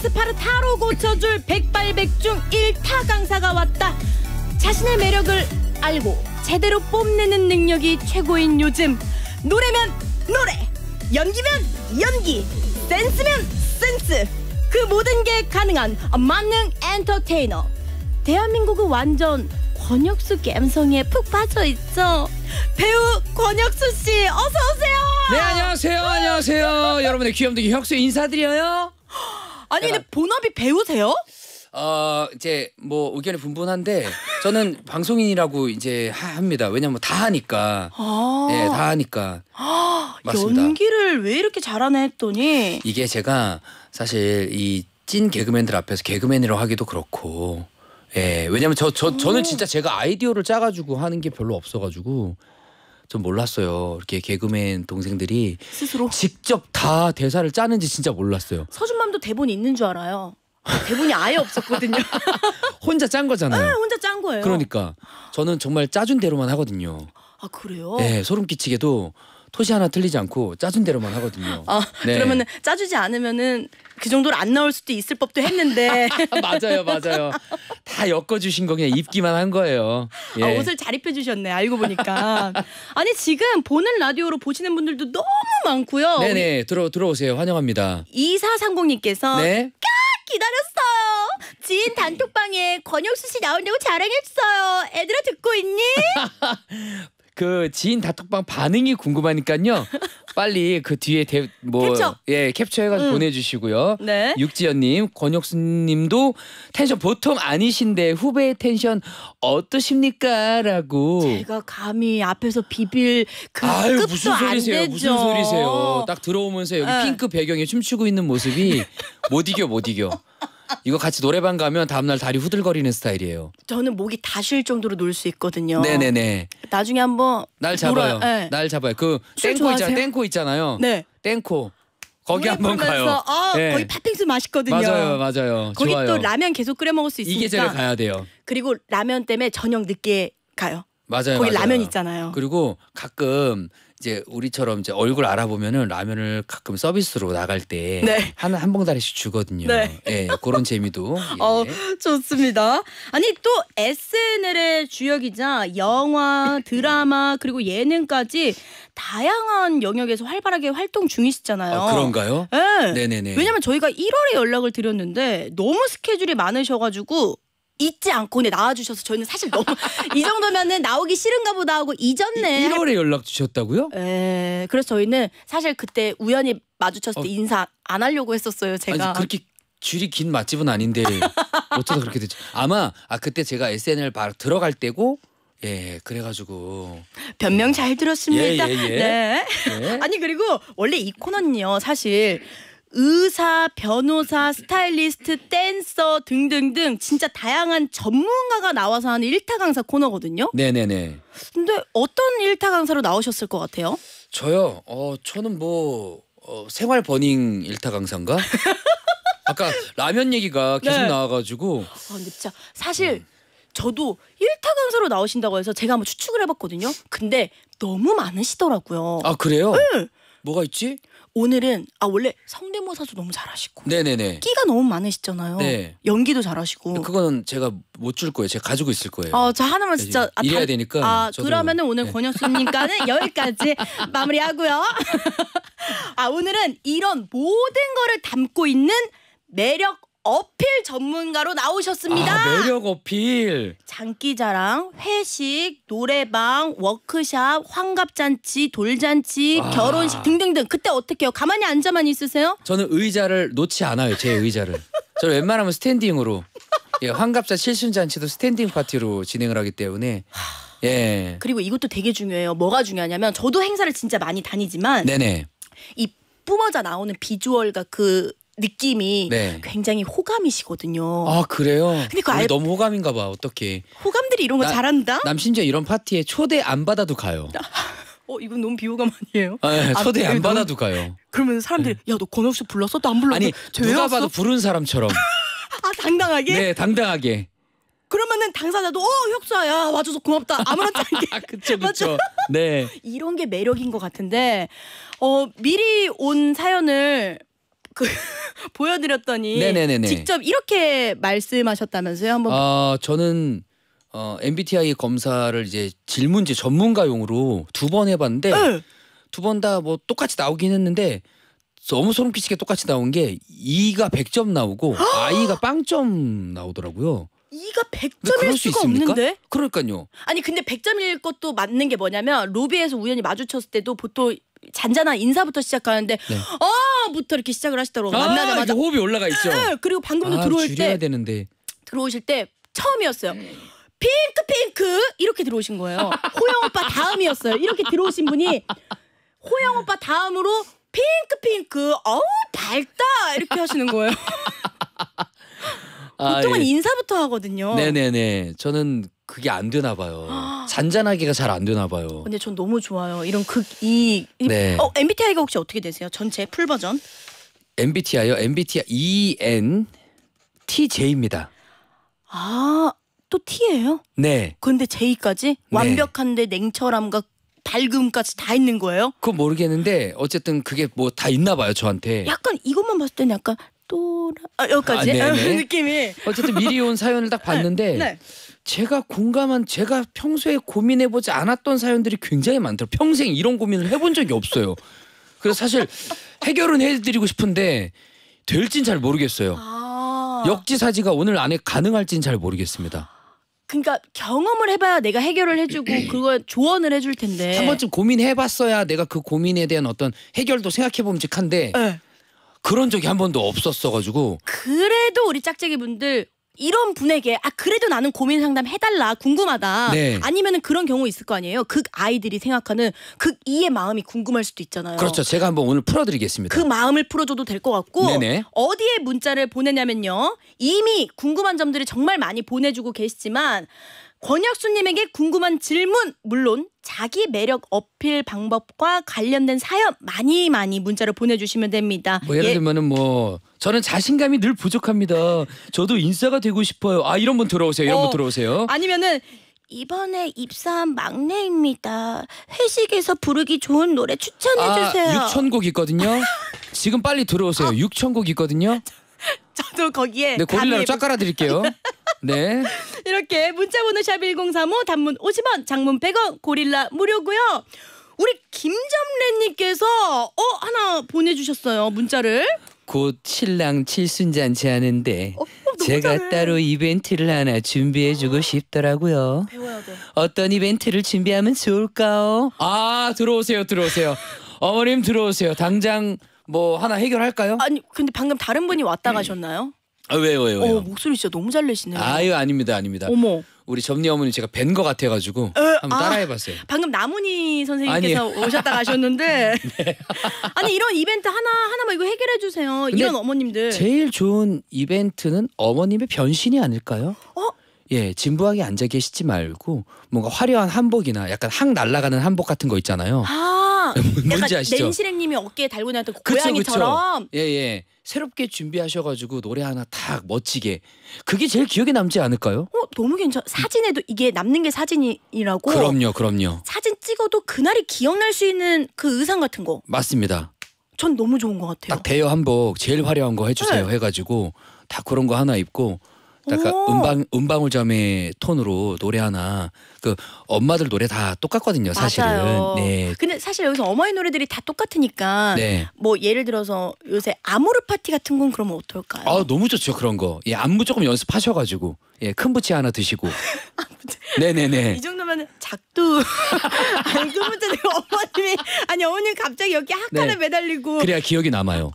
스파르타로 고쳐줄 백발백중 1타 강사가 왔다. 자신의 매력을 알고 제대로 뽐내는 능력이 최고인 요즘 노래면 노래, 연기면 연기, 댄스면댄스그 모든 게 가능한 만능 엔터테이너 대한민국은 완전 권혁수 감성에 푹 빠져 있죠. 배우 권혁수 씨 어서 오세요. 네 안녕하세요 안녕하세요 여러분의 귀염둥이 혁수 인사드려요. 아니 근데 본업이 배우세요? 어 이제 뭐 의견이 분분한데 저는 방송인이라고 이제 하- 합니다. 왜냐면 다 하니까. 아, 예, 다 하니까. 아, 연기를 왜 이렇게 잘하나 했더니 이게 제가 사실 이 찐 개그맨들 앞에서 개그맨이라고 하기도 그렇고. 예, 왜냐면 저, 저, 저는 진짜 제가 아이디어를 짜가지고 하는 게 별로 없어가지고 전 몰랐어요. 이렇게 개그맨 동생들이 스스로 직접 다 대사를 짜는지 진짜 몰랐어요. 서준맘도 대본이 있는 줄 알아요. 대본이 아예 없었거든요. 혼자 짠 거잖아요. 네, 혼자 짠 거예요. 그러니까 저는 정말 짜준 대로만 하거든요. 아 그래요? 네, 소름 끼치게도 토시 하나 틀리지 않고 짜준 대로만 하거든요. 아, 네. 그러면 짜주지 않으면은 그 정도로 안 나올 수도 있을 법도 했는데. 맞아요, 맞아요. 다 엮어주신 거 그냥 입기만 한 거예요. 아, 예. 아, 옷을 잘 입혀주셨네. 알고 보니까. 아니 지금 보는 라디오로 보시는 분들도 너무 많고요. 네네 네. 들어 들어오세요. 환영합니다. 2430님께서 네. 기다렸어요. 지인 단톡방에 권혁수 씨 나온다고 자랑했어요. 애들아 듣고 있니? 그 지인 다톡방 반응이 궁금하니까요. 빨리 그 뒤에 대, 뭐 캡처. 예, 캡처해가지고 음. 보내주시고요. 네. 육지연님, 권혁수님도 텐션 보통 아니신데 후배의 텐션 어떠십니까?라고. 제가 감히 앞에서 비빌 그 아유, 급도 무슨 소리세요? 안 되죠. 무슨 소리세요? 딱 들어오면서 여기 네. 핑크 배경에 춤추고 있는 모습이 못 이겨 못 이겨. 이거 같이 노래방 가면 다음날 다리 후들거리는 스타일이에요. 저는 목이 다 쉴 정도로 놀 수 있거든요. 네네네. 나중에 한번 날 잡아요. 네. 날 잡아요. 그 땡코 있잖아요. 땡코 있잖아요. 네. 땡코. 거기 한번 가요. 아, 네. 거기 팥빙수 맛있거든요. 맞아요, 맞아요. 거기 좋아요. 또 라면 계속 끓여 먹을 수 있으니까. 이게 제일 가야 돼요. 그리고 라면 때문에 저녁 늦게 가요. 맞아요. 거기 맞아요. 라면 있잖아요. 그리고 가끔 이제 우리처럼 이제 얼굴 알아보면은 라면을 가끔 서비스로 나갈 때 네. 한, 한 봉다리씩 주거든요. 네. 예, 그런 재미도. 어, 예. 어, 좋습니다. 아니 또 SNL의 주역이자 영화, 드라마 그리고 예능까지 다양한 영역에서 활발하게 활동 중이시잖아요. 어, 그런가요? 네. 네네네. 왜냐면 저희가 1월에 연락을 드렸는데 너무 스케줄이 많으셔가지고 잊지 않고 네, 나와주셔서 저희는 사실 너무 이 정도면은 나오기 싫은가 보다 하고 이전에 1월에 연락 주셨다고요? 네. 그래서 저희는 사실 그때 우연히 마주쳤을 때 어. 인사 안 하려고 했었어요. 제가 아니, 그렇게 줄이 긴 맛집은 아닌데 어쩌다 그렇게 됐죠? 아마 아 그때 제가 SNL 바로 들어갈 때고 예, 그래가지고 변명 잘 들었습니다. 예, 예, 예. 네. 예. 아니 그리고 원래 이 코너는요, 사실 의사, 변호사, 스타일리스트, 댄서 등등등 진짜 다양한 전문가가 나와서 하는 일타 강사 코너거든요. 네네네. 근데 어떤 일타 강사로 나오셨을 것 같아요? 저요. 어 저는 뭐 어, 생활 버닝 일타 강사인가? 아까 라면 얘기가 계속 네. 나와가지고. 아 근데 진짜 사실. 음. 저도 일타 강사로 나오신다고 해서 제가 한번 추측을 해봤거든요. 근데 너무 많으시더라고요. 아 그래요? 네. 뭐가 있지? 오늘은 아 원래 성대모사도 너무 잘하시고 네네네 끼가 너무 많으시잖아요. 네. 연기도 잘하시고 그거는 제가 못 줄 거예요. 제가 가지고 있을 거예요. 아저 어, 하나만 진짜 아, 이래야 다- 되니까. 아 저도- 그러면은 오늘 네. 권혁수님과는 여기까지 마무리하고요. 아 오늘은 이런 모든 거를 담고 있는 매력 어필 전문가로 나오셨습니다. 아, 매력 어필. 장기자랑, 회식, 노래방, 워크샵, 환갑잔치, 돌잔치, 아. 결혼식 등등등. 그때 어떻게 요 가만히 앉아만 있으세요? 저는 의자를 놓지 않아요. 제 의자를. 저는 웬만하면 스탠딩으로. 예, 환갑자 칠순잔치도 스탠딩 파티로 진행을 하기 때문에 예. 그리고 이것도 되게 중요해요. 뭐가 중요하냐면 저도 행사를 진짜 많이 다니지만 네네. 이 뿜어자 나오는 비주얼과 그 느낌이 네. 굉장히 호감이시거든요. 아 그래요? 근데 그 알... 너무 호감인가 봐. 어떻게? 호감들이 이런 거 나- 잘한다? 남신지 이런 파티에 초대 안 받아도 가요. 어 이건 너무 비호감 아니에요? 아, 예, 초대 안 받아도 가요. 그러면 사람들이 네. 야너 권혁 씨 불렀어? 나안 불렀어. 아니 누가 봐도 부른 사람처럼 아 당당하게? 네 당당하게. 그러면은 당사자도 어 혁수야 와줘서 고맙다 아무렇지 않 아, 그쵸 그쵸. 네. 이런 게 매력인 것 같은데 어 미리 온 사연을 그 보여드렸더니 네네네네. 직접 이렇게 말씀하셨다면서요? 한번 아 저는 어, MBTI 검사를 이제 질문지 전문가용으로 두 번 해봤는데 네. 두번 다 뭐 똑같이 나오긴 했는데 너무 소름 끼치게 똑같이 나온 게 E가 100점 나오고 I가 0점 나오더라고요. 이가 100점일 수가 있습니까? 없는데? 그러니까요. 아니 근데 100점일 것도 맞는 게 뭐냐면 로비에서 우연히 마주쳤을 때도 보통 잔잔한 인사부터 시작하는데 네. 어부터 이렇게 시작을 하시더라고 아, 만나자마자 호흡이 올라가 있죠. 네, 네, 그리고 방금도 아, 들어올 때 되는데. 들어오실 때 처음이었어요. 네. 핑크 핑크 이렇게 들어오신 거예요. 호영 오빠 다음이었어요. 이렇게 들어오신 분이 호영 오빠 다음으로 핑크 핑크 어우 밝다 이렇게 하시는 거예요. 아, 보통은 아, 예. 인사부터 하거든요. 네네네. 저는 그게 안 되나 봐요. 잔잔하게가 잘 안 되나 봐요. 근데 전 너무 좋아요. 이런 극이 네. 어, MBTI가 혹시 어떻게 되세요? 전체 풀 버전? MBTI요? MBTI ENTJ입니다. 아, 또 T예요? 네. 근데 J까지 네. 완벽한데 냉철함과 밝음까지 다 있는 거예요? 그건 모르겠는데 어쨌든 그게 뭐 다 있나 봐요, 저한테. 약간 이것만 봤을 때는 약간 또 아, 여기까지 아, 느낌이 어쨌든 미리 온 사연을 딱 봤는데 네, 네. 제가 공감한 제가 평소에 고민해보지 않았던 사연들이 굉장히 많더라고요. 평생 이런 고민을 해본 적이 없어요. 그래서 사실 해결은 해드리고 싶은데 될진 잘 모르겠어요. 아... 역지사지가 오늘 안에 가능할진 잘 모르겠습니다. 그러니까 경험을 해봐야 내가 해결을 해주고 그거 조언을 해줄 텐데 한 번쯤 고민해봤어야 내가 그 고민에 대한 어떤 해결도 생각해봄직한데 네. 그런 적이 한 번도 없었어가지고 그래도 우리 짝짝이 분들 이런 분에게 아 그래도 나는 고민 상담 해달라 궁금하다 네. 아니면은 그런 경우 있을 거 아니에요 그 아이들이 생각하는 그 이의 마음이 궁금할 수도 있잖아요 그렇죠 제가 한번 오늘 풀어드리겠습니다 그 마음을 풀어줘도 될 것 같고 네네. 어디에 문자를 보내냐면요 이미 궁금한 점들이 정말 많이 보내주고 계시지만 권혁수님에게 궁금한 질문, 물론 자기 매력 어필 방법과 관련된 사연 많이 많이 문자로 보내주시면 됩니다. 뭐 예를 예. 들면은 뭐 저는 자신감이 늘 부족합니다. 저도 인싸가 되고 싶어요. 아 이런 분 들어오세요. 이런 어, 분 들어오세요. 아니면은 이번에 입사한 막내입니다. 회식에서 부르기 좋은 노래 추천해 주세요. 아, 6천 곡 있거든요. 지금 빨리 들어오세요. 6천 곡 있거든요. 저도 거기에 네 고릴라로 쫙 깔아드릴게요. 네. 이렇게 문자번호 샵1035 단문 50원 장문 100원 고릴라 무료고요. 우리 김점래님께서 어 하나 보내주셨어요 문자를. 곧 신랑 칠순잔치 하는데 어, 어 제가 잘해. 따로 이벤트를 하나 준비해주고 아, 싶더라고요. 배워야 돼. 어떤 이벤트를 준비하면 좋을까요? 아 들어오세요 들어오세요. 어머님 들어오세요. 당장 뭐 하나 해결할까요? 아니 근데 방금 다른 분이 왔다 네. 가셨나요? 아, 왜요, 왜요, 어, 목소리 진짜 너무 잘 내시네요. 아유, 아닙니다, 아닙니다. 어머. 우리 점니 어머니 제가 뵌 것 같아가지고 한번 아, 따라해봤어요. 방금 나문희 선생님께서 오셨다 가셨는데 네. 아니 이런 이벤트 하나 하나만 이거 해결해 주세요. 이런 어머님들 제일 좋은 이벤트는 어머님의 변신이 아닐까요? 어? 예, 진부하게 앉아 계시지 말고 뭔가 화려한 한복이나 약간 항 날아가는 한복 같은 거 있잖아요. 아 보면 약간 아시죠? 낸시랭님이 어깨에 달고 나한테 그 고양이처럼 예예 예. 새롭게 준비하셔가지고 노래 하나 딱 멋지게 그게 제일 기억에 남지 않을까요? 어 너무 괜찮. 사진에도 이게 남는 게 사진이라고. 그럼요, 그럼요. 사진 찍어도 그날이 기억날 수 있는 그 의상 같은 거. 맞습니다. 전 너무 좋은 것 같아요. 딱 대여 한복 제일 화려한 거 해주세요 네. 해가지고 다 그런 거 하나 입고 그러니까 음방 음방울점의 톤으로 노래 하나 그 엄마들 노래 다 똑같거든요 사실은. 맞아요. 네. 근데 사실 여기서 어머니 노래들이 다 똑같으니까 네. 뭐 예를 들어서 요새 아모르 파티 같은 건 그러면 어떨까요? 아 너무 좋죠 그런 거. 예 안무 조금 연습하셔가지고 예큰 부채 하나 드시고. 네네네. 이 정도면 작두 아니 그 문제 내가 어머님이 아니 어머님 갑자기 여기 학간에 네. 매달리고. 그래야 기억이 남아요.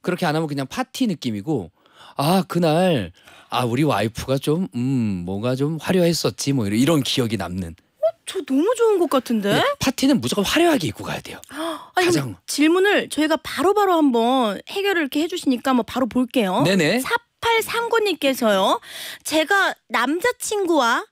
그렇게 안 하면 그냥 파티 느낌이고. 아 그날 아 우리 와이프가 좀음 뭔가 좀 화려했었지 뭐 이런, 이런 기억이 남는. 어? 저 너무 좋은 것 같은데. 네, 파티는 무조건 화려하게 입고 가야 돼요. 아 가장 질문을 저희가 바로바로 바로 한번 해결을 이렇게 해주시니까 뭐 바로 볼게요. 네네. 4839님께서요. 제가 남자친구와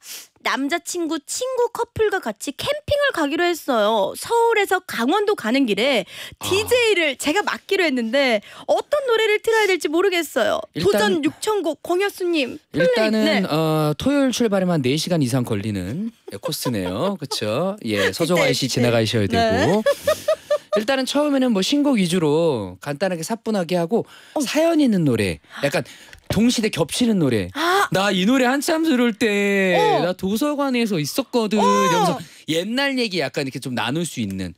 남자친구 친구 커플과 같이 캠핑을 가기로 했어요. 서울에서 강원도 가는 길에 DJ를 아. 제가 맡기로 했는데 어떤 노래를 틀어야 될지 모르겠어요. 일단, 도전 6 0 0 0곡 공여수님. 일단은 네. 어, 토요일 출발에만 4시간 이상 걸리는 코스네요. 그렇죠? 예, 서정아이 씨 지나가셔야 네. 되고. 일단은 처음에는 뭐 신곡 위주로 간단하게 사뿐하게 하고 어. 사연 있는 노래 약간 동시대 겹치는 노래. 아! 나이 노래 한참 들을 때나 어. 도서관에서 있었거든. 어! 이러면서 옛날 얘기 약간 이렇게 좀 나눌 수 있는.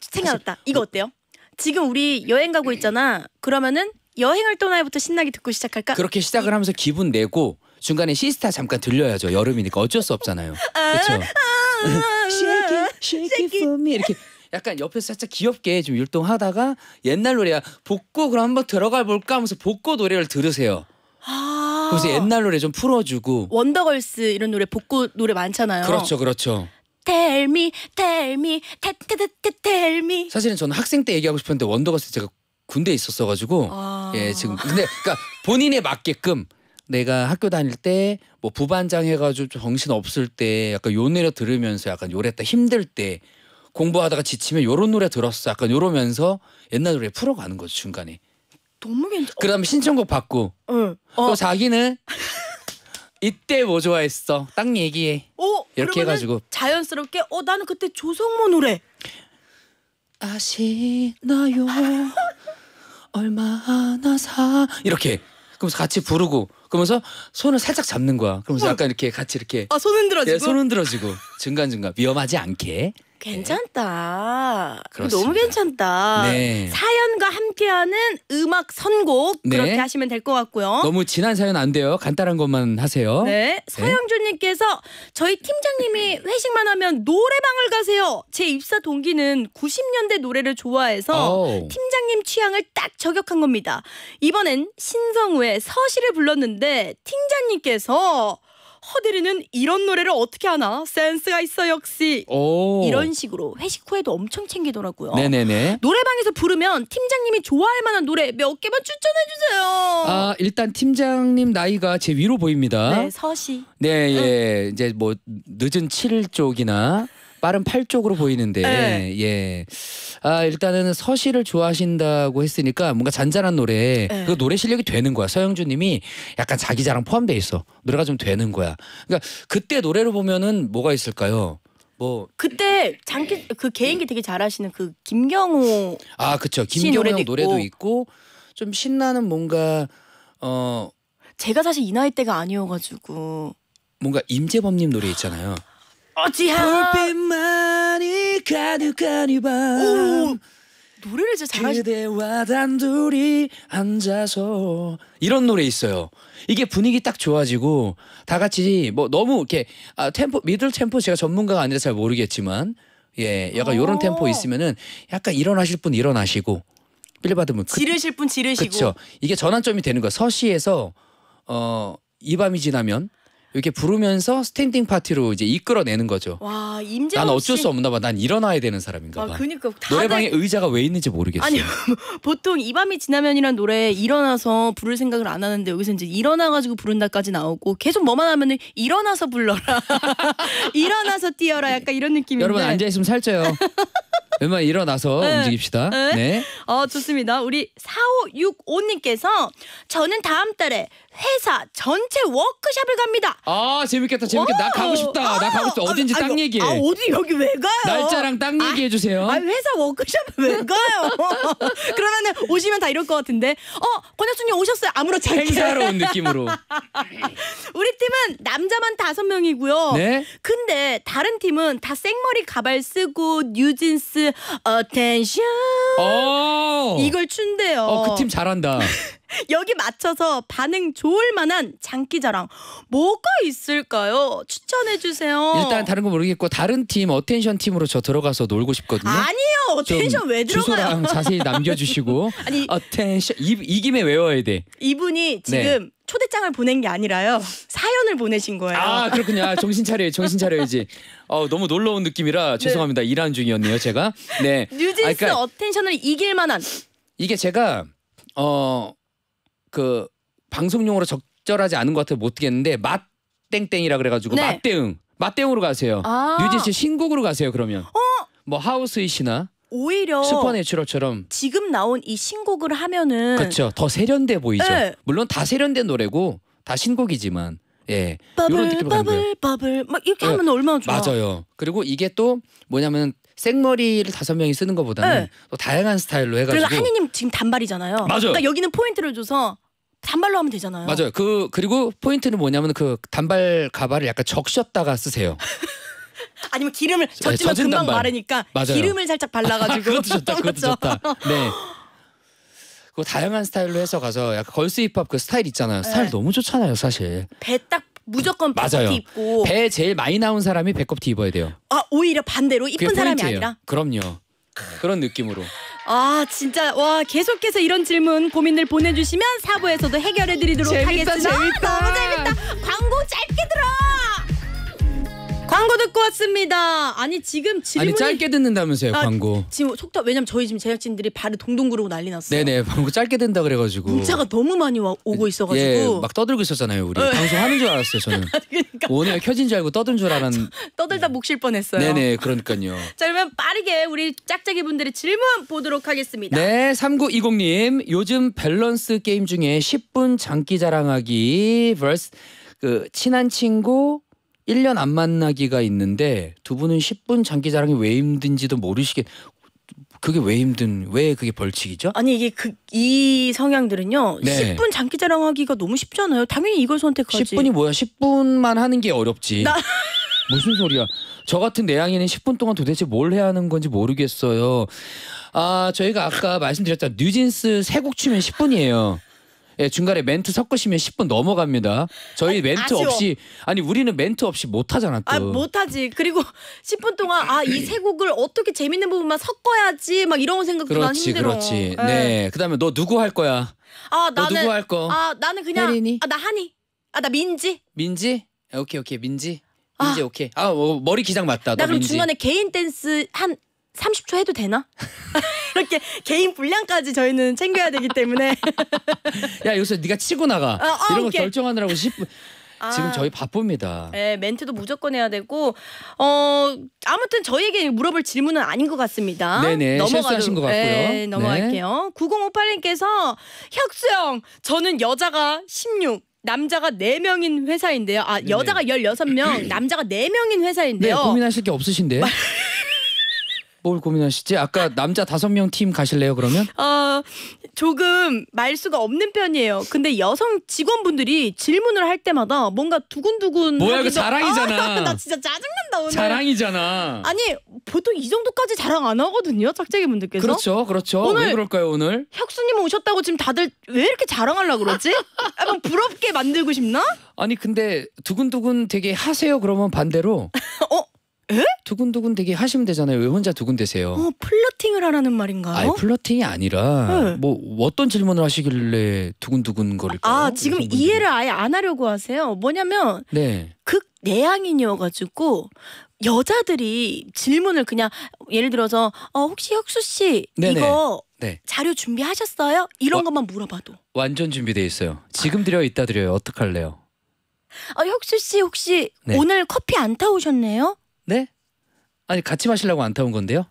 생각났다. 이거 어. 어때요? 지금 우리 여행 가고 있잖아. 그러면은 여행을 떠나야부터 신나게 듣고 시작할까? 그렇게 시작을 하면서 기분 내고 중간에 시스타 잠깐 들려야죠. 여름이니까 어쩔 수 없잖아요. 그렇죠? shake it, shake it for me 이렇게 약간 옆에서 살짝 귀엽게 좀 율동하다가 옛날 노래야 복고 그럼 한번 들어가 볼까 하면서 복고 노래를 들으세요. 아 그래서 옛날 노래 좀 풀어주고 원더걸스 이런 노래 복고 노래 많잖아요. 그렇죠, 그렇죠. Tell me, tell me, tell me. 사실은 저는 학생 때 얘기하고 싶었는데 원더걸스 제가 군대에 있었어가지고 아예 지금 근데 그러니까 본인에 맞게끔 내가 학교 다닐 때 뭐 부반장 해가지고 정신 없을 때 약간 요 노래 들으면서 약간 요랬다 힘들 때 공부하다가 지치면 요런 노래 들었어 약간 요러면서 옛날 노래 풀어가는 거죠 중간에 너무 괜찮. 어. 그다음 에 신청곡 받고. 응. 어. 또 어. 자기는 이때 뭐 좋아했어? 딱 얘기해. 오. 어, 이렇게 해가지고 자연스럽게 어 나는 그때 조성모 노래. 아시나요? 얼마나 사 이렇게 그러면서 같이 부르고 그러면서 손을 살짝 잡는 거야. 그러면서 약간 이렇게 같이 이렇게 아, 손 흔들어지고 네, 예, 손 흔들어지고 중간 중간 위험하지 않게 네. 괜찮다. 너무 괜찮다. 네. 사연과 함께하는 음악 선곡 네. 그렇게 하시면 될 것 같고요. 너무 진한 사연 안 돼요. 간단한 것만 하세요. 네. 네. 서영준님께서 저희 팀장님이 회식만 하면 노래방을 가세요. 제 입사 동기는 90년대 노래를 좋아해서 오. 팀장님 취향을 딱 저격한 겁니다. 이번엔 신성우의 서시를 불렀는데 팀장님께서 허대리는 이런 노래를 어떻게 하나 센스가 있어 역시 오. 이런 식으로 회식 후에도 엄청 챙기더라고요. 네네네. 노래방에서 부르면 팀장님이 좋아할 만한 노래 몇 개만 추천해 주세요. 아 일단 팀장님 나이가 제 위로 보입니다. 네 서시. 네 예. 이제 뭐 늦은 7일 쪽이나 빠른 팔 쪽으로 보이는데 네. 예. 아 일단은 서시를 좋아하신다고 했으니까 뭔가 잔잔한 노래 네. 그 노래 실력이 되는 거야 서영주님이 약간 자기 자랑 포함돼 있어 노래가 좀 되는 거야 그러니까 그때 노래를 보면은 뭐가 있을까요? 뭐 그때 장기 그 개인기 되게 잘하시는 그 김경호 아 그쵸 김경호 노래도, 노래도 있고. 있고 좀 신나는 뭔가 어 제가 사실 이 나이 때가 아니어가지고 뭔가 임재범님 노래 있잖아요. 어찌하 불빛만이 가득하니 밤 노래를 진짜 잘하시 그대와 단둘이 앉아서 이런 노래 있어요. 이게 분위기 딱 좋아지고 다 같이 뭐 너무 이렇게 아, 템포 미들 템포 제가 전문가가 아니라 잘 모르겠지만 예 약간 어. 요런 템포 있으면은 약간 일어나실 분 일어나시고 빌 받으면 그, 지르실 분 지르시고 그쵸 이게 전환점이 되는 거야 서시에서 어 이 밤이 지나면 이렇게 부르면서 스탠딩 파티로 이제 이끌어내는 거죠. 와 임재범 난 어쩔 씨. 수 없나 봐. 난 일어나야 되는 사람인가 아, 봐. 그니까 다들- 노래방에 의자가 왜 있는지 모르겠어. 아니 보통 이 밤이 지나면이란 노래 일어나서 부를 생각을 안 하는데 여기서 이제 일어나가지고 부른다까지 나오고 계속 뭐만 하면은 일어나서 불러라 일어나서 뛰어라 약간 이런 느낌인데 여러분 앉아 있으면 살쪄요. 웬만 일어나서 네. 움직입시다. 네. 네. 어 좋습니다 우리 4565님께서 저는 다음 달에 회사 전체 워크샵을 갑니다. 아 재밌겠다 재밌겠다 나 가고 싶다 아, 나 가고 싶다 아, 어딘지 아, 딱 얘기해. 아 어디 여기 왜 가요? 날짜랑 딱 아, 얘기해 주세요. 아, 회사 워크숍왜 가요? 그러면은 오시면 다 이럴 것 같은데 어 권혁수님 오셨어요 아무렇지 않게 행사로 온 느낌으로. 우리 팀은 남자만 다섯 명이고요. 네. 근데 다른 팀은 다 생머리 가발 쓰고 뉴진스 어텐션 어. 이걸 춘대요. 어그 팀 잘한다. 여기 맞춰서 반응 좋을 만한 장기자랑 뭐가 있을까요? 추천해 주세요. 일단 다른 거 모르겠고 다른 팀 어텐션 팀으로 저 들어가서 놀고 싶거든요. 아니요 어텐션 왜 들어가요? 주소랑 자세히 남겨주시고 아니 어텐션 이, 이 김에 외워야 돼. 이분이 네. 지금 네. 초대장을 보낸 게 아니라요 사연을 보내신 거예요. 아 그렇군요. 아, 정신 차려요. 정신 차려야지. 어 너무 놀러 온 느낌이라 네. 죄송합니다. 네. 일하는 중이었네요 제가. 네. 뉴진스 아, 그러니까, 어텐션을 이길 만한 이게 제가 어그 방송용으로 적절하지 않은 것 같아서 못 듣겠는데 맛 땡땡이라 그래가지고 네. 맛 대응 맛 대응으로 가세요. 아. 류진 씨 신곡으로 가세요 그러면. 어? 뭐하우스이나 오히려 슈퍼내추럴처럼 지금 나온 이 신곡을 하면은 그렇죠 더 세련돼 보이죠. 네. 물론 다 세련된 노래고 다 신곡이지만 예 이런 느낌 버블 막 이렇게 예. 하면 얼마나 좋아. 맞아요. 그리고 이게 또 뭐냐면 생머리를 다섯 명이 쓰는 것보다는 네. 또 다양한 스타일로 해가지고. 그래서 한이님 지금 단발이잖아요. 맞아요. 그러니까 여기는 포인트를 줘서 단발로 하면 되잖아요. 맞아요. 그 그리고 포인트는 뭐냐면 그 단발 가발을 약간 적셨다가 쓰세요. 아니면 기름을 예, 젖으면 네, 금방 단발. 마르니까 맞아요. 기름을 살짝 발라가지고 그것도 좋다. 그것도 그렇죠. 좋다. 네. 그 다양한 스타일로 해서 가서 약간 걸스 힙합 그 스타일 있잖아요. 네. 스타일 너무 좋잖아요, 사실. 배딱 무조건 맞아요. 입고 배 제일 많이 나온 사람이 배꼽티 입어야 돼요. 아 오히려 반대로 이쁜 사람이 아니라. 그럼요. 그런 느낌으로. 아 진짜 와 계속해서 이런 질문 고민들 보내주시면 사부에서도 해결해드리도록 재밌다, 하겠습니다. 재밌다. 아, 너무 재밌다. 광고 짧게 들어. 광고 듣고 왔습니다. 아니 지금 질문이 아니 짧게 듣는다면서요 아, 광고. 지금 속다 왜냐면 저희 지금 제작진들이 발을 동동 구르고 난리 났어요. 네네 광고 짧게 된다 그래가지고 문자가 너무 많이 와, 오고 예, 있어가지고 예, 막 떠들고 있었잖아요 우리 어. 방송 하는 줄 알았어요 저는. 그러니까 오늘 켜진 줄 알고 떠든 줄 알았는. 떠들다 목실 예. 뻔했어요. 네네 그러니까요. 자 그러면 빠르게 우리 짝짝이 분들의 질문 보도록 하겠습니다. 네 3920님 요즘 밸런스 게임 중에 10분 장기 자랑하기 vs 그 친한 친구 1년 안 만나기가 있는데 두 분은 10분 장기 자랑이 왜 힘든지도 모르시게 그게 왜 힘든 왜 그게 벌칙이죠? 아니 이게 그, 이 성향들은요. 네. 10분 장기 자랑하기가 너무 쉽잖아요. 당연히 이걸 선택하지. 10분이 뭐야? 10분만 하는 게 어렵지. 나... 무슨 소리야? 저 같은 내향이는 10분 동안 도대체 뭘 해야 하는 건지 모르겠어요. 아, 저희가 아까 말씀드렸다. 뉴진스 세곡 추면 10분이에요. 예, 중간에 멘트 섞으시면 10분 넘어갑니다. 저희 아니, 어, 멘트 아쉬워. 없이 아니 우리는 멘트 없이 못 하잖아. 또. 아, 못하지. 그리고 10분 동안 아 이 세 곡을 어떻게 재밌는 부분만 섞어야지 막 이런 생각도 그렇지, 난 힘들어. 그렇지, 그렇지. 예. 네, 그다음에 너 누구 할 거야? 아너 나는 누구 할 거? 아 나는 그냥 혜린이? 아, 나 한이. 아나 민지. 민지? 오케이 오케이 민지. 민지 아. 오케이. 아, 아 어, 머리 기장 맞다. 나 그럼 민지. 중간에 개인 댄스 한 30초 해도 되나? 이렇게 개인 분량까지 저희는 챙겨야 되기 때문에 야 여기서 네가 치고 나가 아, 아, 이런 거 오케이. 결정하느라고 10분 아, 지금 저희 바쁩니다. 네, 멘트도 무조건 해야 되고 어 아무튼 저희에게 물어볼 질문은 아닌 것 같습니다. 네네 넘어가도, 실수하신 것 같고요. 예, 네, 넘어갈게요. 네. 9058님께서 혁수형 저는 여자가 16 남자가 4명인 회사인데요. 아, 네네. 여자가 16명, 남자가 4명인 회사인데요. 네, 고민하실 게 없으신데. 요뭘 고민하시지? 아까 남자 다섯 명 팀 가실래요 그러면? 어 조금 말수가 없는 편이에요. 근데 여성 직원분들이 질문을 할 때마다 뭔가 두근두근. 뭐야 그 자랑이잖아. 아, 나 진짜 짜증난다 오늘. 자랑이잖아. 아니 보통 이 정도까지 자랑 안 하거든요 짝짝기 분들께서. 그렇죠, 그렇죠. 오늘- 왜 그럴까요 오늘? 혁수님 오셨다고 지금 다들 왜 이렇게 자랑하려 그러지? 약간 부럽게 만들고 싶나? 아니 근데 두근두근 되게 하세요 그러면 반대로 어? 에? 두근두근 되게 하시면 되잖아요. 왜 혼자 두근대세요? 어, 플러팅을 하라는 말인가요? 아니, 플러팅이 아니라 네. 뭐 어떤 질문을 하시길래 두근두근 거릴까요? 아, 지금 뭐 이해를 아예 안 하려고 하세요. 뭐냐면 네. 극 내향인이어 가지고 여자들이 질문을 그냥 예를 들어서 어, 혹시 혁수 씨 네, 네. 이거 네. 자료 준비하셨어요? 이런 와, 것만 물어봐도 완전 준비돼 있어요. 지금 드려 이따 드려요. 어떡할래요? 어, 혁수 씨 혹시 네. 오늘 커피 안 타오셨네요? 네? 아니 같이 마시려고 안 타온 건데요?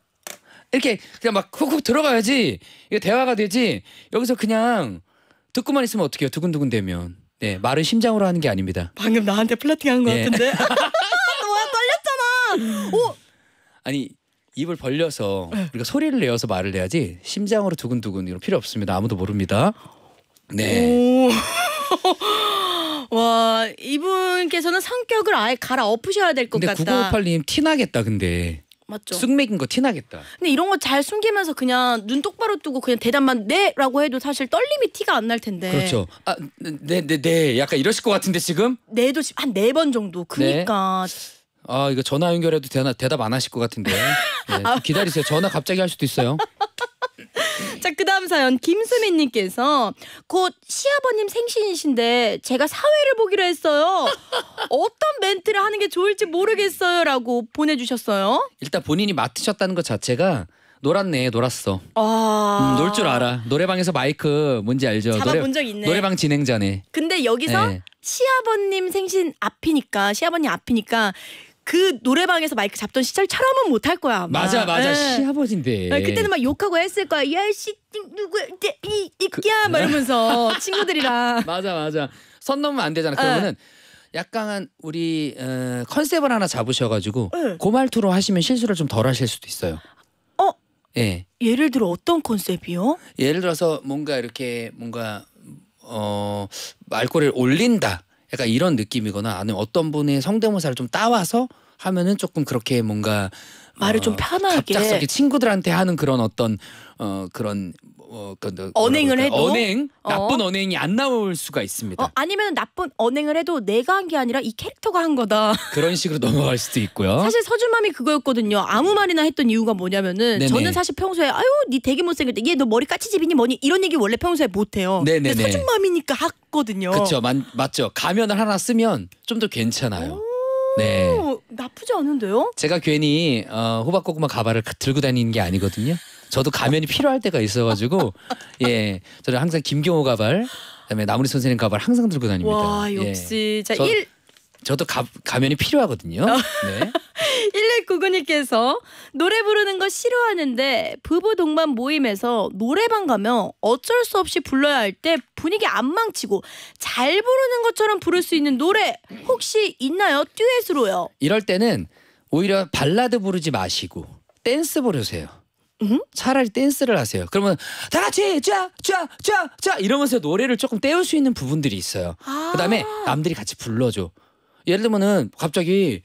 이렇게 그냥 막 훅훅 들어가야지 이게 대화가 되지 여기서 그냥 듣고만 있으면 어떡해요 두근두근 되면 네 말을 심장으로 하는 게 아닙니다 방금 나한테 플러팅한 것 네. 같은데 뭐야 떨렸잖아 오 아니 입을 벌려서 네. 우리가 소리를 내어서 말을 해야지 심장으로 두근두근 이런 필요 없습니다 아무도 모릅니다 네 와 이분께서는 성격을 아예 갈아엎으셔야 될것 근데 같다. 9958님 티나겠다 근데. 맞죠. 숙맥인 거 티나겠다. 근데 이런 거 잘 숨기면서 그냥 눈 똑바로 뜨고 그냥 대답만 네라고 해도 사실 떨림이 티가 안 날 텐데. 그렇죠. 아, 네, 네, 네. 약간 이러실 것 같은데 지금? 네도 한 네 번 정도. 그니까. 네. 그러니까. 아 이거 전화 연결해도 되나 대답 안 하실 것 같은데 네. 기다리세요 전화 갑자기 할 수도 있어요 자, 그 다음 사연. 김수민님께서 곧 시아버님 생신이신데 제가 사회를 보기로 했어요. 어떤 멘트를 하는 게 좋을지 모르겠어요. 라고 보내주셨어요. 일단 본인이 맡으셨다는 것 자체가 놀았네 놀았어 아... 음, 놀줄 알아 노래방에서 마이크 뭔지 알죠 잡아본 노래, 적 있네 노래방 진행자네 근데 여기서 네. 시아버님 생신 앞이니까 시아버님 앞이니까 그 노래방에서 마이크 잡던 시절처럼은 못할 거야. 아마. 맞아 맞아 네. 시아버지인데. 네, 그때는 막 욕하고 했을 거야. 야씨 누구 이 이끼야 그, 막 이러면서 친구들이랑. 맞아 맞아. 선 넘으면 안 되잖아. 예. 그러면은 약간 우리 어, 컨셉을 하나 잡으셔가지고 고말투로 그 하시면 실수를 좀 덜 하실 수도 있어요. 어? 예. 예를 들어 어떤 컨셉이요? 예를 들어서 뭔가 이렇게 뭔가 어 말꼬리를 올린다. 약간 이런 느낌이거나 아니면 어떤 분의 성대모사를 좀 따와서 하면은 조금 그렇게 뭔가 말을 어, 좀 아, 편하게 갑작스럽게 친구들한테 하는 그런 어떤 어 그런 어, 그, 그, 언행을 해도 언행 어? 나쁜 언행이 안 나올 수가 있습니다. 어, 아니면 나쁜 언행을 해도 내가 한 게 아니라 이 캐릭터가 한 거다. 그런 식으로 넘어갈 수도 있고요. 사실 서준맘이 그거였거든요. 아무 말이나 했던 이유가 뭐냐면은 네네. 저는 사실 평소에 아유 니 되게 못생겼다. 얘 너 머리 까치집이니 뭐니 이런 얘기 원래 평소에 못해요. 네네네. 근데 서준맘이니까 하거든요. 그렇죠, 맞죠. 가면을 하나 쓰면 좀 더 괜찮아요. 오. 네. 나쁘지 않은데요? 제가 괜히 어, 호박고구마 가발을 들고 다니는 게 아니거든요. 저도 가면이 필요할 때가 있어가지고 예 저는 항상 김경호 가발 그다음에 나무리 선생님 가발 항상 들고 다닙니다. 와 역시 예. 자 저, 1. 저도 가, 가면이 필요하거든요. 네. 1199님께서 노래 부르는 거 싫어하는데 부부 동반 모임에서 노래방 가면 어쩔 수 없이 불러야 할 때 분위기 안 망치고 잘 부르는 것처럼 부를 수 있는 노래 혹시 있나요? 듀엣으로요. 이럴 때는 오히려 발라드 부르지 마시고 댄스 부르세요. 음? 차라리 댄스를 하세요. 그러면 다 같이 쫙쫙쫙쫙 이러면서 노래를 조금 떼울 수 있는 부분들이 있어요. 아 그다음에 남들이 같이 불러줘. 예를 들면은 갑자기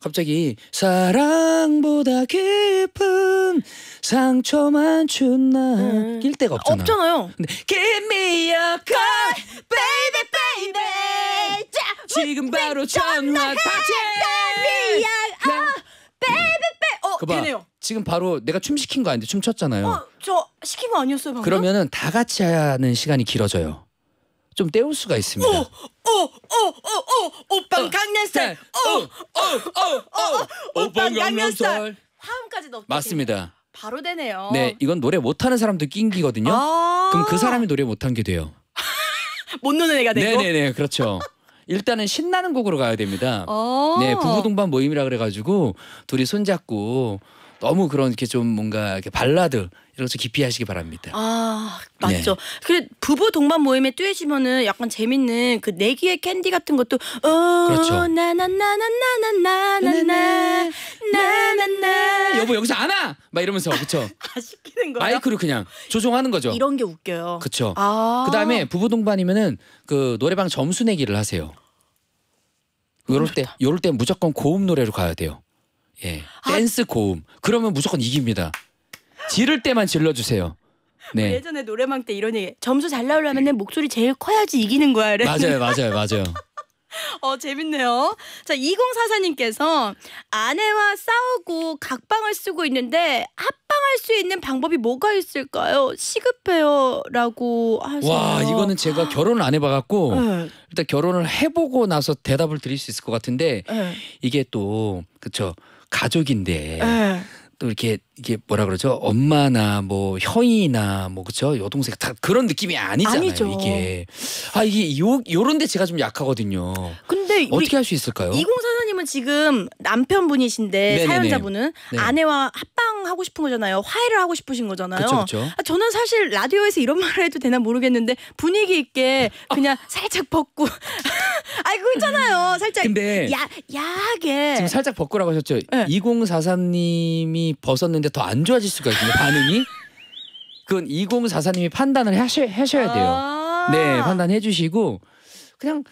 갑자기 사랑보다 깊은 상처만 준나 낄 데가 없잖아. 없잖아요. 근데 Give me a call, baby, baby. 자, 지금 바로 전화 받지. Give me a 네. call, baby, baby. 어, 그 되네요. 지금 바로 내가 춤 시킨 거 아닌데 춤 췄잖아요. 어, 저 시킨 거 아니었어요 방금? 그러면은 다 같이 하는 시간이 길어져요. 좀 때울 수가 있습니다. 오, 오, 오, 오, 오, 오 강렬살. 오, 오, 오, 오, 오빵 강렬살. 화음까지 넣기. 맞습니다. 바로 되네요. 네, 이건 노래 못하는 사람도 낑기거든요. 그럼 그 사람이 노래 못한 게 돼요. 못 노는 애가 되고. 네네네, 그렇죠. 일단은 신나는 곡으로 가야 됩니다. 네, 부부 동반 모임이라 그래가지고 둘이 손잡고 너무 그런 이렇게 좀 뭔가 이렇게 발라드 이런 것 깊이 하시기 바랍니다. 아 맞죠. 네. 그 부부 동반 모임에 듀엣이면은 약간 재밌는 그 내기의 캔디 같은 것도 어, 그렇죠. 나나나나나나나나나 나나 여보 여기서 안아 막 이러면서 그쵸 아 시키는 거예 마이크로 그냥 조종하는 거죠. 이런 게 웃겨요. 그쵸. 아~ 그다음에 부부 동반이면은 그 노래방 점수 내기를 하세요. 요럴 때 요럴 때 무조건 고음 노래로 가야 돼요. 예. 아. 댄스 고음. 그러면 무조건 이깁니다. 지를 때만 질러주세요. 네. 뭐 예전에 노래방 때 이런 얘기. 점수 잘 나오려면 목소리 제일 커야지 이기는 거야. 이랬는데. 맞아요, 맞아요, 맞아요. 어, 재밌네요. 자, 2044님께서 아내와 싸우고 각방을 쓰고 있는데 합방할 수 있는 방법이 뭐가 있을까요? 시급해요. 라고 하세요. 와, 이거는 제가 아. 결혼을 안 해봐갖고 네. 일단 결혼을 해보고 나서 대답을 드릴 수 있을 것 같은데 네. 이게 또, 그쵸. 가족인데 네. 또 이렇게 이게 뭐라 그러죠? 엄마나 뭐 형이나 뭐 그쵸 여동생 다 그런 느낌이 아니잖아요. 아니죠. 이게 아 이게 요 요런데 제가 좀 약하거든요. 근데 어떻게 할 수 있을까요? 20 선생님은 지금 남편분이신데 네네네. 사연자분은 네. 아내와 합방하고 싶은 거잖아요. 화해를 하고 싶으신 거잖아요. 그쵸, 그쵸. 아, 저는 사실 라디오에서 이런 말을 해도 되나 모르겠는데 분위기 있게 그냥 아. 살짝 벗고 아이 고 있잖아요. 살짝 근데 야, 야하게 지금 살짝 벗고라고 하셨죠. 네. 2 0 4 4님이 벗었는데 더 안 좋아질 수가 있군요. 반응이. 그건 2044님이 판단을 하셔, 하셔야 돼요. 아 네, 판단해 주시고 그냥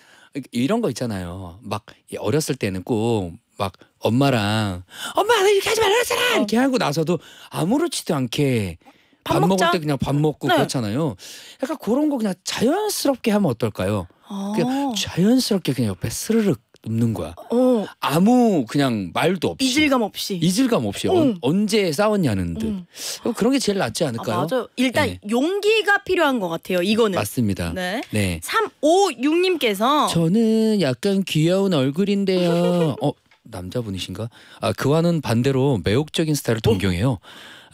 이런 거 있잖아요. 막 어렸을 때는 꼭 막 엄마랑 엄마 나 이렇게 하지 말라 했잖아 어. 이렇게 하고 나서도 아무렇지도 않게 밥, 밥 먹을 때 그냥 밥 먹고 네. 그렇잖아요. 약간 그런 거 그냥 자연스럽게 하면 어떨까요? 어. 그냥 자연스럽게 그냥 옆에 스르륵 없는 거야. 어. 아무 그냥 말도 없이 이질감 없이 이질감 없이 응. 언, 언제 싸웠냐는 듯 응. 그런 게 제일 낫지 않을까요? 아, 맞아요. 일단 네. 용기가 필요한 것 같아요. 이거는 맞습니다. 네. 네. 356님께서 저는 약간 귀여운 얼굴인데요. 어 남자분이신가? 아 그와는 반대로 매혹적인 스타일을 동경해요. 어?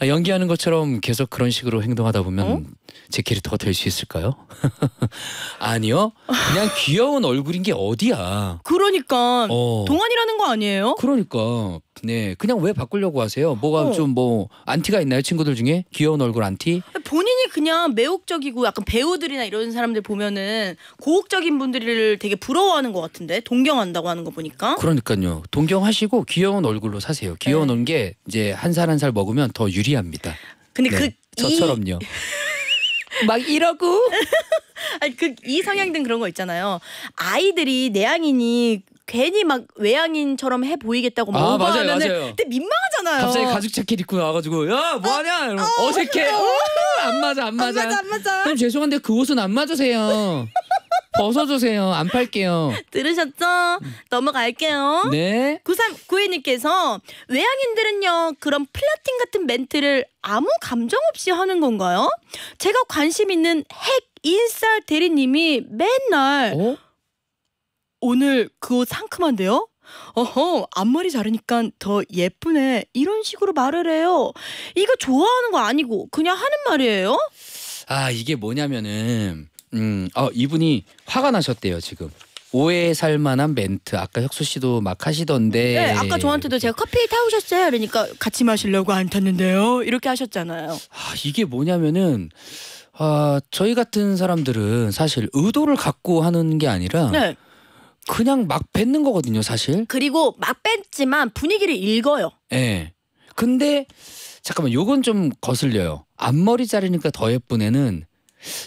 아, 연기하는 것처럼 계속 그런 식으로 행동하다 보면 어? 제 캐릭터가 될 수 있을까요? 아니요. 그냥 귀여운 얼굴인 게 어디야. 그러니까 어. 동안이라는 거 아니에요? 그러니까 네, 그냥 왜 바꾸려고 하세요? 뭐가 어. 좀뭐 안티가 있나요, 친구들 중에 귀여운 얼굴 안티? 본인이 그냥 매혹적이고 약간 배우들이나 이런 사람들 보면은 고혹적인 분들을 되게 부러워하는 것 같은데 동경한다고 하는 거 보니까. 그러니까요. 동경하시고 귀여운 얼굴로 사세요. 귀여운 네. 게 이제 한 살 한 살 먹으면 더 유리합니다. 근데 네, 그 저처럼요. 막 이러고 아니 그이상향된 그런 거 있잖아요. 아이들이 내향인이 괜히 막외양인처럼해 보이겠다고 막 아, 맞아 하면은 맞아요. 근데 민망하잖아요. 갑자기 가죽 자켓 입고 나와가지고 야 뭐하냐 이러 어, 어. 색해 어. 어, 안 맞아 안 맞아. 안 맞아 안 맞아. 그럼 죄송한데 그 옷은 안 맞으세요. 벗어주세요. 안 팔게요. 들으셨죠? 넘어갈게요. 네. 9392님께서 외향인들은요 그런 플라팅 같은 멘트를 아무 감정 없이 하는 건가요? 제가 관심 있는 핵 인쌀 대리님이 맨날 어? 오늘 그 옷 상큼한데요? 어허, 앞머리 자르니까 더 예쁘네. 이런 식으로 말을 해요. 이거 좋아하는 거 아니고 그냥 하는 말이에요. 아, 이게 뭐냐면은 음, 어, 이분이 화가 나셨대요, 지금. 오해 살 만한 멘트 아까 혁수 씨도 막 하시던데 네, 아까 저한테도 제가 커피 타오셨어요 그러니까 같이 마시려고 안 탔는데요 이렇게 하셨잖아요 아, 이게 뭐냐면은 아, 저희 같은 사람들은 사실 의도를 갖고 하는 게 아니라 네. 그냥 막 뱉는 거거든요, 사실. 그리고 막 뺐지만 분위기를 읽어요. 예. 네. 근데 잠깐만 요건 좀 거슬려요. 앞머리 자르니까 더 예쁜 애는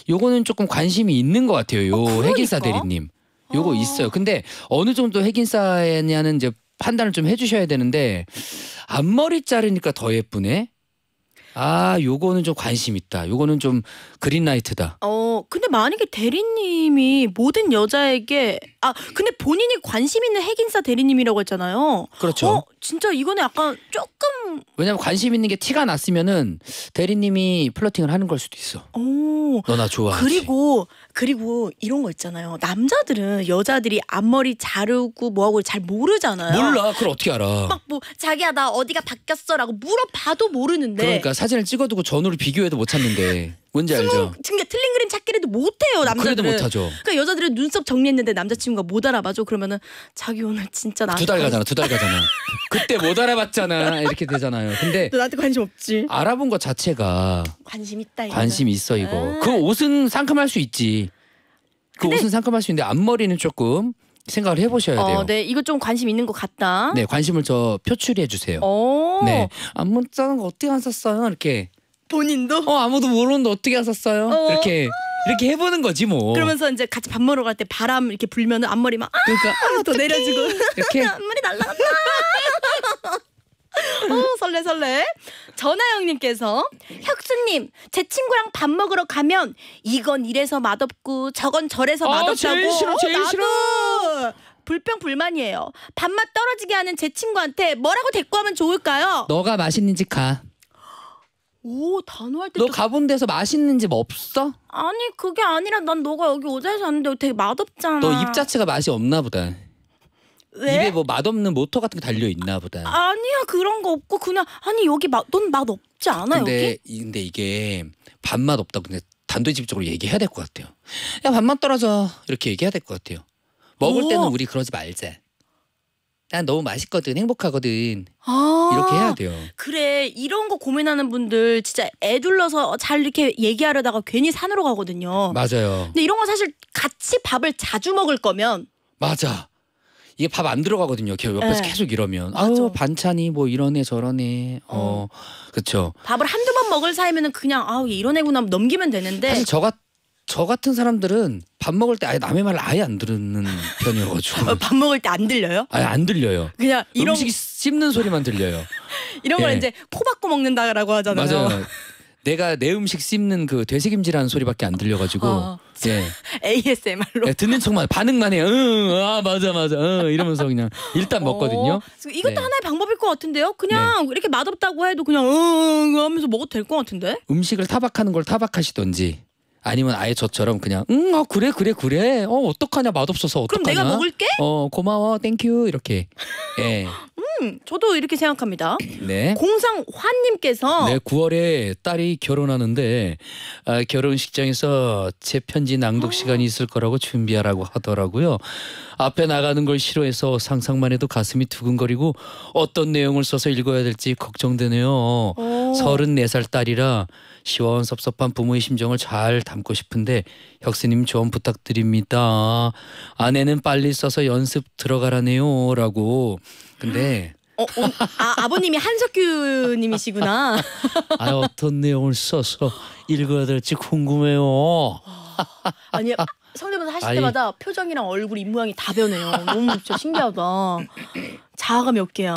요거는 조금 관심이 있는 것 같아요. 요 어, 그러니까? 핵인싸 대리님. 요거 어... 있어요. 근데 어느 정도 핵인싸냐는 이제 판단을 좀 해주셔야 되는데 앞머리 자르니까 더 예쁘네. 아 요거는 좀 관심 있다. 요거는 좀 그린라이트다. 어 근데 만약에 대리님이 모든 여자에게 아 근데 본인이 관심 있는 핵인사 대리님이라고 했잖아요. 그렇죠. 어 진짜 이거는 약간 조금 왜냐면 관심 있는 게 티가 났으면은 대리님이 플러팅을 하는 걸 수도 있어. 오 너나 좋아. 그리고 그리고 이런 거 있잖아요. 남자들은 여자들이 앞머리 자르고 뭐하고 잘 모르잖아요. 몰라. 그걸 어떻게 알아? 막 뭐 자기야 나 어디가 바뀌었어라고 물어봐도 모르는데. 그러니까 사진을 찍어두고 전후를 비교해도 못 찾는데. 뭔지 알죠? 그러니까 틀린 그림 찾기라도 못해요 어, 남자들은. 그래도 못하죠. 그러니까 여자들은 눈썹 정리했는데 남자친구가 못 알아봐줘 그러면은 자기 오늘 진짜 나. 두달 가잖아, 두 달 가잖아. 그때 못 알아봤잖아 이렇게 되잖아요. 근데 너 나한테 관심 없지. 알아본 것 자체가 관심 있다. 이거는. 관심 있어 이거. 아. 그 옷은 상큼할 수 있지. 그 옷은 상큼할 수 있는데 앞머리는 조금 생각을 해보셔야 어, 돼요. 어, 네, 이거 좀 관심 있는 것 같다. 네, 관심을 저 표출해 주세요. 네, 안문 짜는 어떻게 안 썼어요? 이렇게 본인도? 어 아무도 모르는데 어떻게 하셨어요? 어. 이렇게 이렇게 해보는 거지 뭐. 그러면서 이제 같이 밥 먹으러 갈 때 바람 이렇게 불면 앞머리 막 아, 그러니까 아, 또 내려주고 이렇게 앞머리 날라간다. 어, 설레 설레. 전하영님께서 혁수님 제 친구랑 밥 먹으러 가면 이건 이래서 맛없고 저건 저래서 아, 맛없다고. 어, 제일 싫어 제일 나 싫어. 불평 불만이에요. 밥맛 떨어지게 하는 제 친구한테 뭐라고 대꾸하면 좋을까요? 너가 맛있는 집 가. 오 단호할 때 너 가본 데서 맛있는 집 없어? 아니 그게 아니라 난 너가 여기 오자에서 왔는데 되게 맛없잖아. 너 입 자체가 맛이 없나 보다. 왜? 입에 뭐 맛없는 모터 같은 게 달려 있나 보다. 아니야 그런 거 없고 그냥 아니 여기 맛넌맛 없지 않아 근데 이- 근데 이게 밥맛 없다. 근데 단도직입적으로 얘기해야 될 것 같아요. 야 밥맛 떨어져 이렇게 얘기해야 될 것 같아요. 먹을 오. 때는 우리 그러지 말자. 난 너무 맛있거든 행복하거든 아 이렇게 해야 돼요 그래 이런 거 고민하는 분들 진짜 애둘러서 잘 이렇게 얘기하려다가 괜히 산으로 가거든요 맞아요 근데 이런 거 사실 같이 밥을 자주 먹을 거면 맞아 이게 밥 안 들어가거든요. 옆에서 네. 계속 이러면 아저 반찬이 뭐 이러네 저러네. 어, 어. 그쵸 밥을 한두 번 먹을 사이면은 그냥 아우 이런 애구나 넘기면 되는데 사실 저가 저 같은 사람들은 밥 먹을 때 아예 남의 말을 아예 안 듣는 편이어가지고 어, 밥 먹을 때 안 들려요? 아예 안 들려요. 그냥 이런 음식 씹는 소리만 들려요. 이런 걸 예. 이제 코박고 먹는다라고 하잖아요. 맞아요. 내가 내 음식 씹는 그 되새김질하는 소리밖에 안 들려가지고 어. 예. ASMR로 예, 듣는 척만 반응만 해요. 응, 아 맞아 맞아 응, 이러면서 그냥 일단 어. 먹거든요. 어. 이것도 네. 하나의 방법일 것 같은데요. 그냥 네. 이렇게 맛없다고 해도 그냥 응, 응 하면서 먹어도 될것 같은데. 음식을 타박하는 걸 타박하시던지 아니면 아예 저처럼 그냥 응, 음, 아 그래 그래 그래. 어, 어떡하냐 맛없어서 어떡하냐. 그럼 내가 먹을게. 어, 고마워. 땡큐. 이렇게. 예. 음, 저도 이렇게 생각합니다. 네. 공상환님께서 네, 9월에 딸이 결혼하는데 아, 결혼식장에서 제 편지 낭독 시간이 있을 거라고 준비하라고 하더라고요. 앞에 나가는 걸 싫어해서 상상만 해도 가슴이 두근거리고 어떤 내용을 써서 읽어야 될지 걱정되네요. 오. 34살 딸이라 시원섭섭한 부모의 심정을 잘 담고 싶은데 혁스님 조언 부탁드립니다. 아내는 빨리 써서 연습 들어가라네요. 라고. 근데 어, 어, 아, 아버님이 한석규님이시구나. 아 어떤 내용을 써서 읽어야 될지 궁금해요. 아, 아니 성대모사 하실 때마다 표정이랑 얼굴 입모양이 다 변해요. 너무 진짜 신기하다. 자아가 몇 개야.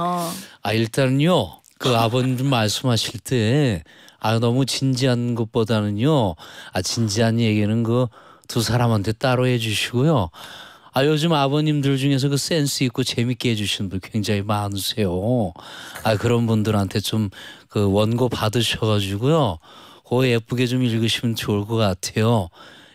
아 일단은요. 그 아버님 말씀하실 때아 너무 진지한 것보다는요. 아 진지한 얘기는 그 두 사람한테 따로 해주시고요. 아 요즘 아버님들 중에서 그 센스 있고 재밌게 해주시는 분 굉장히 많으세요. 아 그런 분들한테 좀 그 원고 받으셔가지고요. 그거 예쁘게 좀 읽으시면 좋을 것 같아요.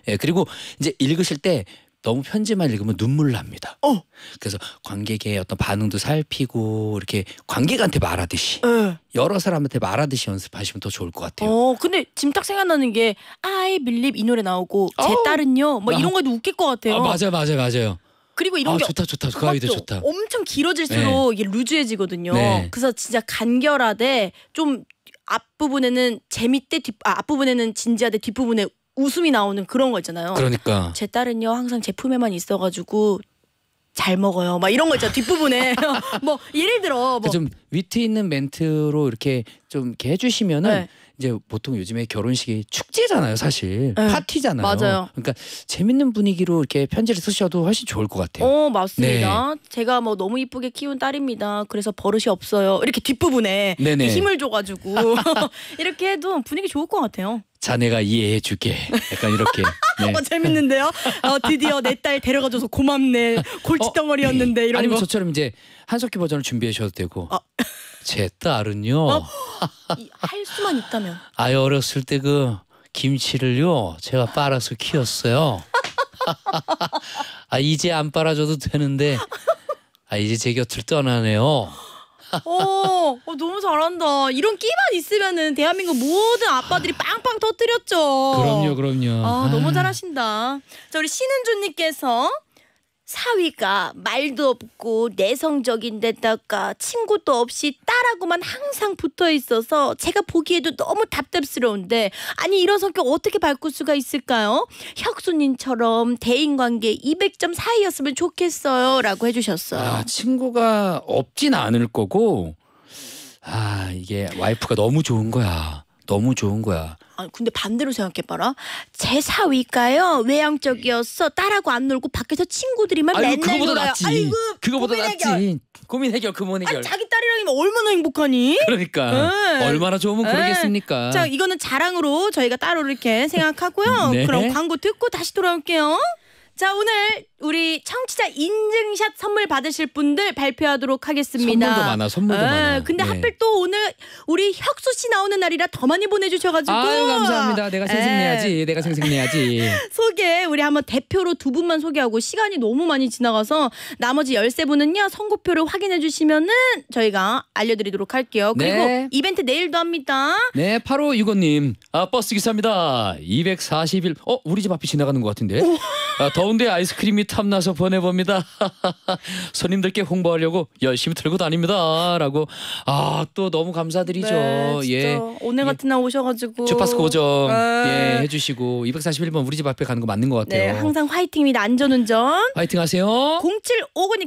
예 그리고 이제 읽으실 때 너무 편지만 읽으면 눈물 납니다. 어. 그래서 관객의 어떤 반응도 살피고 이렇게 관객한테 말하듯이 에. 예. 여러 사람한테 말하듯이 연습하시면 더 좋을 것 같아요. 어, 근데 지금 딱 생각나는 게아 b 밀립 이 노래 나오고 제 어. 딸은요, 뭐 아. 이런 거도 웃길 것 같아요. 아, 맞아요, 맞아요, 맞아요. 그리고 이런 아, 게 좋다 좋다 그 아이디 좋다. 엄청 길어질수록 네. 이게 루즈해지거든요. 네. 그래서 진짜 간결하되 좀 앞부분에는 재밌대 뒷 아, 앞부분에는 진지하되 뒷부분에 웃음이 나오는 그런 거 있잖아요. 그러니까. 제 딸은요 항상 제품에만 있어가지고 잘 먹어요. 막 이런 거있죠 뒷부분에 뭐 예를 들어 뭐좀 그 위트 있는 멘트로 이렇게 좀 이렇게 해주시면은 네. 이제 보통 요즘에 결혼식이 축제잖아요, 사실. 네. 파티잖아요. 맞아요. 그러니까 재밌는 분위기로 이렇게 편지를 쓰셔도 훨씬 좋을 것 같아요. 어, 맞습니다. 네. 제가 뭐 너무 이쁘게 키운 딸입니다. 그래서 버릇이 없어요. 이렇게 뒷부분에 네네. 힘을 줘가지고 이렇게 해도 분위기 좋을 것 같아요. 자네가 이해해 줄게. 약간 이렇게. 어, 네. 어, 재밌는데요. 어, 드디어 내 딸 데려가줘서 고맙네. 골칫덩어리였는데 어, 네. 이런 아니면 거. 저처럼 이제 한석기 버전을 준비해 주셔도 되고. 아. 제 딸은요. 어? 할 수만 있다면. 아유 어렸을 때 그 김치를요 제가 빨아서 키웠어요. 아 이제 안 빨아줘도 되는데 아 이제 제 곁을 떠나네요. 어, 너무 잘한다. 이런 끼만 있으면은 대한민국 모든 아빠들이 빵빵 터뜨렸죠. 그럼요, 그럼요. 아, 너무 아. 잘하신다. 저 우리 신은주님께서 사위가 말도 없고 내성적인 데다가 친구도 없이 딸하고만 항상 붙어 있어서 제가 보기에도 너무 답답스러운데 아니 이런 성격 어떻게 바꿀 수가 있을까요? 혁수님처럼 대인관계 200점 사이였으면 좋겠어요 라고 해주셨어요. 아, 친구가 없진 않을 거고 아 이게 와이프가 너무 좋은 거야. 너무 좋은 거야. 아 근데 반대로 생각해봐라. 제 사위가요 외향적이어서 딸하고 안 놀고 밖에서 친구들이만 아이고, 맨날 그거보다 아 낫지. 아이고 그거보다 고민 해결. 낫지. 고민 해결 그만 해결. 아니 자기 딸이랑이면 얼마나 행복하니? 그러니까 네. 얼마나 좋으면 네. 그러겠습니까. 자 이거는 자랑으로 저희가 따로 이렇게 생각하고요. 네. 그럼 광고 듣고 다시 돌아올게요. 자 오늘 우리 청취자 인증샷 선물 받으실 분들 발표하도록 하겠습니다. 선물도 많아, 선물도 네, 많아. 근데 네. 하필 또 오늘 우리 혁수 씨 나오는 날이라 더 많이 보내주셔가지고. 아 감사합니다. 내가 생생내야지. 예. 내가 생생내야지. 소개 우리 한번 대표로 두 분만 소개하고 시간이 너무 많이 지나가서 나머지 열세 분은요 선고표를 확인해 주시면은 저희가 알려드리도록 할게요. 그리고 네. 이벤트 내일도 합니다. 네, 8호 6 5님 아, 버스 기사입니다. 241. 어, 우리 집 앞이 지나가는 것 같은데. 아, 더 가운데 아이스크림이 탐나서 보내봅니다. 손님들께 홍보하려고 열심히 들고 다닙니다.라고 아 또 너무 감사드리죠. 네, 예 오늘 예. 같은 날 오셔가지고 주파수 고정 네. 예 해주시고 241번 우리 집 앞에 가는 거 맞는 것 네, 같아요. 네, 항상 화이팅입니다. 안전운전 화이팅하세요.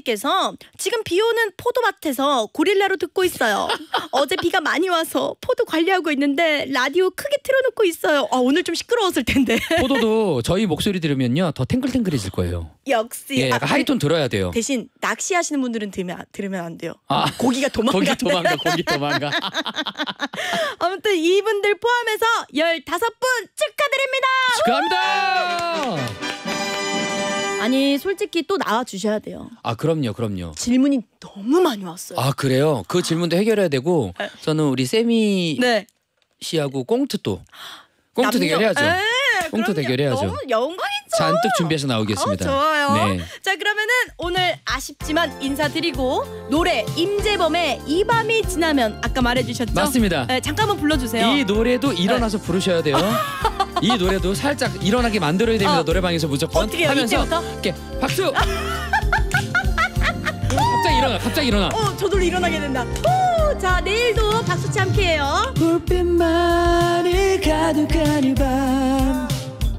0759님께서 지금 비오는 포도밭에서 고릴라로 듣고 있어요. 어제 비가 많이 와서 포도 관리하고 있는데 라디오 크게 틀어놓고 있어요. 아, 오늘 좀 시끄러웠을 텐데. 포도도 저희 목소리 들으면요 더 탱글탱글. 싱글싱글 거예요. 역시. 예, 아, 하이톤 들어야 돼요. 대신 낚시하시는 분들은 들으면, 들으면 안 돼요. 아, 고기가 도망가. 고기 도망가. 고기 도망가. 아무튼 이분들 포함해서 15분 축하드립니다. 축하합니다. 아니 솔직히 또 나와 주셔야 돼요. 아 그럼요, 그럼요. 질문이 너무 많이 왔어요. 아 그래요? 그 질문도 해결해야 되고 아. 저는 우리 세미 네. 씨하고 꽁트도 꽁트 아, 대결해야죠. 봉투 대결해야죠. 너무 영광이죠. 잔뜩 준비해서 나오겠습니다. 어, 좋아요. 네. 자 그러면은 오늘 아쉽지만 인사드리고 노래 임재범의 이 밤이 지나면 아까 말해주셨죠? 맞습니다. 네, 잠깐만 불러주세요. 이 노래도 네. 일어나서 네. 부르셔야 돼요. 이 노래도 살짝 일어나게 만들어야 됩니다. 어. 노래방에서 무조건 어떻게요? 하면서 이때부터? 이렇게 박수. 갑자기 일어나. 갑자기 일어나. 어, 저도 일어나게 된다. 자 내일도 박수치 함께해요. 불빛만이 가득한 이밤